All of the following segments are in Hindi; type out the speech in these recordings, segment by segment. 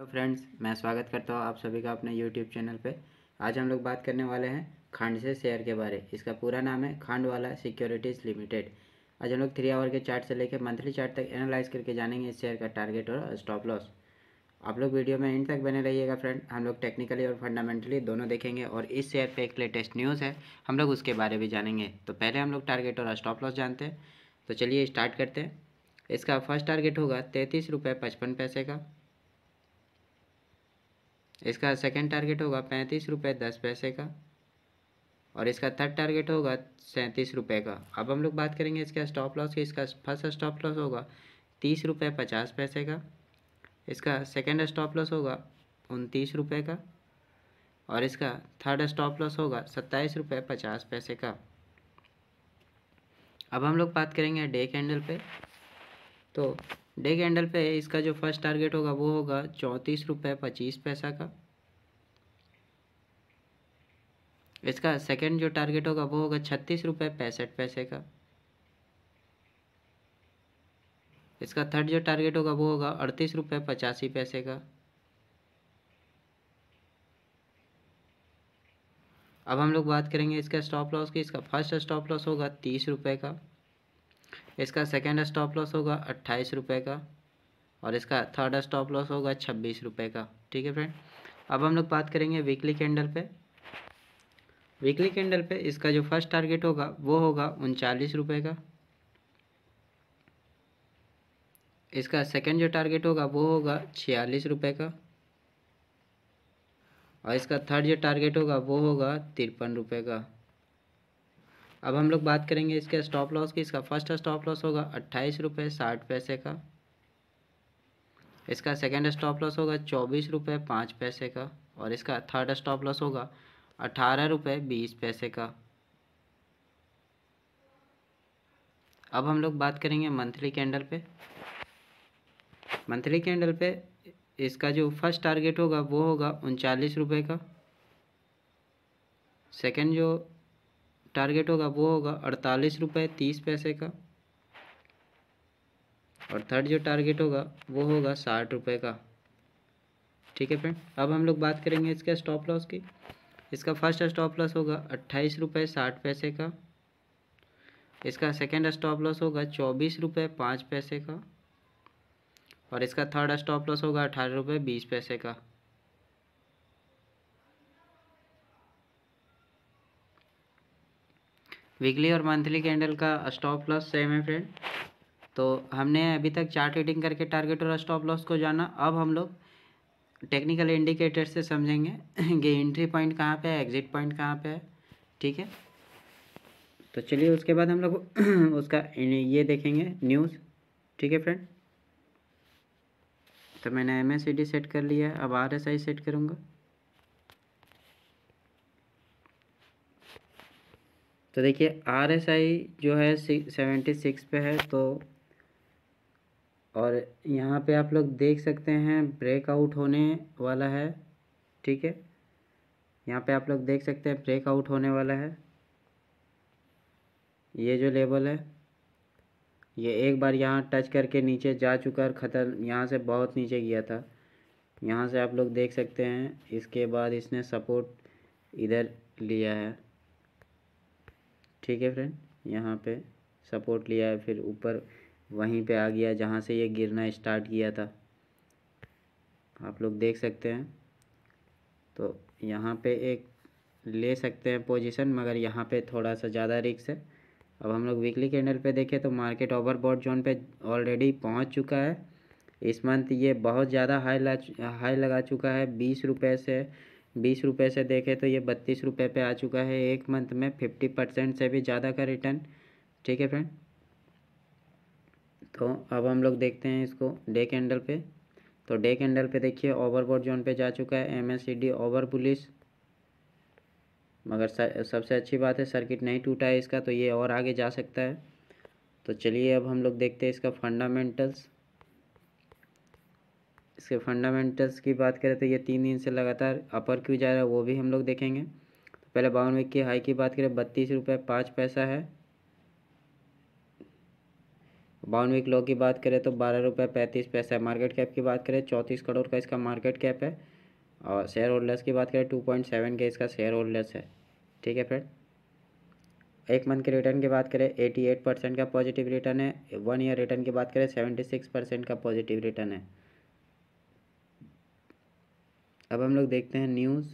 हेलो फ्रेंड्स मैं स्वागत करता हूँ आप सभी का अपने यूट्यूब चैनल पे आज हम लोग बात करने वाले हैं खांड से शेयर के बारे इसका पूरा नाम है खांड वाला सिक्योरिटीज़ लिमिटेड आज हम लोग थ्री आवर के चार्ट से लेकर मंथली चार्ट तक एनालाइज करके जानेंगे इस शेयर का टारगेट और स्टॉप लॉस आप लोग वीडियो में इन तक बने रहिएगा फ्रेंड हम लोग टेक्निकली और फंडामेंटली दोनों देखेंगे और इस शेयर पर एक लेटेस्ट न्यूज़ है हम लोग उसके बारे में जानेंगे तो पहले हम लोग टारगेट और स्टॉप लॉस जानते हैं तो चलिए स्टार्ट करते हैं इसका फर्स्ट टारगेट होगा तैंतीस रुपये पचपन पैसे का इसका सेकंड टारगेट होगा पैंतीस रुपये दस पैसे का और इसका थर्ड टारगेट होगा सैंतीस रुपये का अब हम लोग बात करेंगे इसका स्टॉप लॉस की इसका फर्स्ट स्टॉप लॉस होगा तीस रुपये पचास पैसे का इसका सेकेंड स्टॉप लॉस होगा उनतीस रुपये का और इसका थर्ड स्टॉप लॉस होगा सत्ताईस रुपये पचास पैसे का अब हम लोग बात करेंगे डे कैंडल पे तो डे कैंडल पे इसका जो फर्स्ट टारगेट होगा वो होगा चौंतीस रुपये पच्चीस पैसा का इसका सेकंड जो टारगेट होगा वो होगा छत्तीस रुपये पैंसठ पैसे का इसका थर्ड जो टारगेट होगा वो होगा अड़तीस रुपये पचासी पैसे का अब हम लोग बात करेंगे इसका स्टॉप लॉस की इसका फर्स्ट स्टॉप लॉस होगा तीस रुपये का इसका सेकेंड स्टॉप लॉस होगा अट्ठाईस रुपये का और इसका थर्ड स्टॉप लॉस होगा छब्बीस रुपये का ठीक है फ्रेंड अब हम लोग बात करेंगे वीकली कैंडल पे वीकली कैंडल पे इसका जो फर्स्ट टारगेट होगा वो होगा उनचालीस रुपये का इसका सेकेंड जो टारगेट होगा वो होगा छियालीस रुपये का और इसका थर्ड जो टारगेट होगा वो होगा तिरपन रुपये का अब हम लोग बात करेंगे इसके स्टॉप लॉस की इसका फर्स्ट स्टॉप लॉस होगा अट्ठाईस रुपये साठ पैसे का इसका सेकेंड स्टॉप लॉस होगा चौबीस रुपये पाँच पैसे का और इसका थर्ड स्टॉप लॉस होगा अठारह रुपये बीस पैसे का अब हम लोग बात करेंगे मंथली कैंडल पे मंथली कैंडल पे इसका जो फर्स्ट टारगेट होगा वो होगा उनचालीस रुपये का सेकंड जो टारगेट होगा वो होगा अड़तालीस रुपये तीस पैसे का और थर्ड जो टारगेट होगा वो होगा साठ रुपये का ठीक है फ्रेंड अब हम लोग बात करेंगे इसके स्टॉप लॉस की इसका फर्स्ट स्टॉप लॉस होगा अट्ठाईस रुपये साठ पैसे का इसका सेकेंड स्टॉप लॉस होगा चौबीस रुपये पाँच पैसे का और इसका थर्ड स्टॉप लॉस होगा अठारह रुपये बीस पैसे का वीकली और मंथली कैंडल का स्टॉप लॉस सेम है फ्रेंड तो हमने अभी तक चार्ट रीडिंग करके टारगेट और स्टॉप लॉस को जाना अब हम लोग टेक्निकल इंडिकेटर से समझेंगे कि एंट्री पॉइंट कहाँ पे है एग्जिट पॉइंट कहाँ पे है ठीक है तो चलिए उसके बाद हम लोग उसका ये देखेंगे न्यूज़ ठीक है फ्रेंड तो मैंने एम सेट कर लिया अब आर सेट करूँगा तो देखिए आर एस आई जो है सेवेंटी सिक्स पे है तो और यहाँ पे आप लोग देख सकते हैं ब्रेकआउट होने वाला है ठीक है यहाँ पे आप लोग देख सकते हैं ब्रेकआउट होने वाला है ये जो लेवल है ये एक बार यहाँ टच करके नीचे जा चुका और ख़तर यहाँ से बहुत नीचे गया था यहाँ से आप लोग देख सकते हैं इसके बाद इसने सपोर्ट इधर लिया है ठीक है फ्रेंड यहाँ पे सपोर्ट लिया है फिर ऊपर वहीं पे आ गया जहाँ से ये गिरना स्टार्ट किया था आप लोग देख सकते हैं तो यहाँ पे एक ले सकते हैं पोजीशन मगर यहाँ पे थोड़ा सा ज़्यादा रिक्स है अब हम लोग वीकली कैंडल पे देखें तो मार्केट ओवरबॉड जोन पे ऑलरेडी पहुँच चुका है इस मंथ ये बहुत ज़्यादा हाई ला हाई लगा चुका है बीस रुपये से बीस रुपये से देखें तो ये बत्तीस रुपये पर आ चुका है एक मंथ में फिफ्टी परसेंट से भी ज़्यादा का रिटर्न ठीक है फ्रेंड तो अब हम लोग देखते हैं इसको डे कैंडल पे तो डे कैंडल पे देखिए ओवरबोर्ड जोन पे जा चुका है M S C D over पुलिस मगर सर, सबसे अच्छी बात है सर्किट नहीं टूटा है इसका तो ये और आगे जा सकता है तो चलिए अब हम लोग देखते हैं इसका फंडामेंटल्स इसके फंडामेंटल्स की बात करें तो ये तीन दिन से लगातार अपर क्यों जा रहा है वो भी हम लोग देखेंगे तो पहले बावन वीक की हाई की बात करें बत्तीस रुपये पाँच पैसा है बावन वीक लो की बात करें तो बारह रुपये पैंतीस पैसा है मार्केट कैप की बात करें चौंतीस करोड़ का इसका मार्केट कैप है और शेयर होल्डर्स की बात करें टू पॉइंट सेवन के इसका शेयर होल्डर्स है ठीक है फ्रेंड एक मंथ के रिटर्न की बात करें एटी एट परसेंट का पॉजिटिव रिटर्न है वन ईयर रिटर्न की बात करें सेवेंटी सिक्स परसेंट का पॉजिटिव रिटर्न है अब हम लोग देखते हैं न्यूज़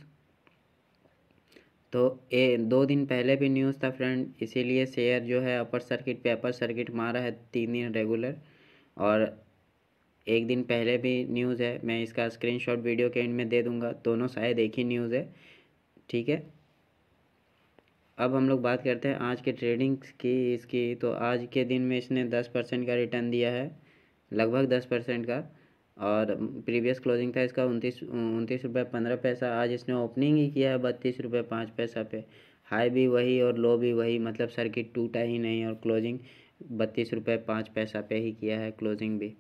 तो ए दो दिन पहले भी न्यूज़ था फ्रेंड इसीलिए शेयर जो है अपर सर्किट पे अपर सर्किट मारा है तीन दिन रेगुलर और एक दिन पहले भी न्यूज़ है मैं इसका स्क्रीनशॉट वीडियो के एंड में दे दूंगा दोनों शायद एक ही न्यूज़ है ठीक है अब हम लोग बात करते हैं आज के ट्रेडिंग की इसकी तो आज के दिन में इसने दस परसेंट का रिटर्न दिया है लगभग दस परसेंट का और प्रीवियस क्लोजिंग था इसका उनतीस उनतीस रुपये पंद्रह पैसा आज इसने ओपनिंग ही किया है बत्तीस रुपये पाँच पैसा पे हाई भी वही और लो भी वही मतलब सर्किट टूटा ही नहीं और क्लोजिंग बत्तीस रुपये पाँच पैसा पे ही किया है क्लोजिंग भी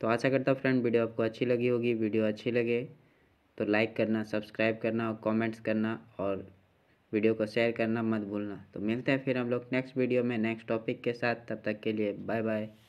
तो आशा करता हूँ फ्रेंड वीडियो आपको अच्छी लगी होगी वीडियो अच्छी लगे तो लाइक करना सब्सक्राइब करना और कॉमेंट्स करना और वीडियो को शेयर करना मत भूलना तो मिलते हैं फिर हम लोग नेक्स्ट वीडियो में नेक्स्ट टॉपिक के साथ तब तक के लिए बाय बाय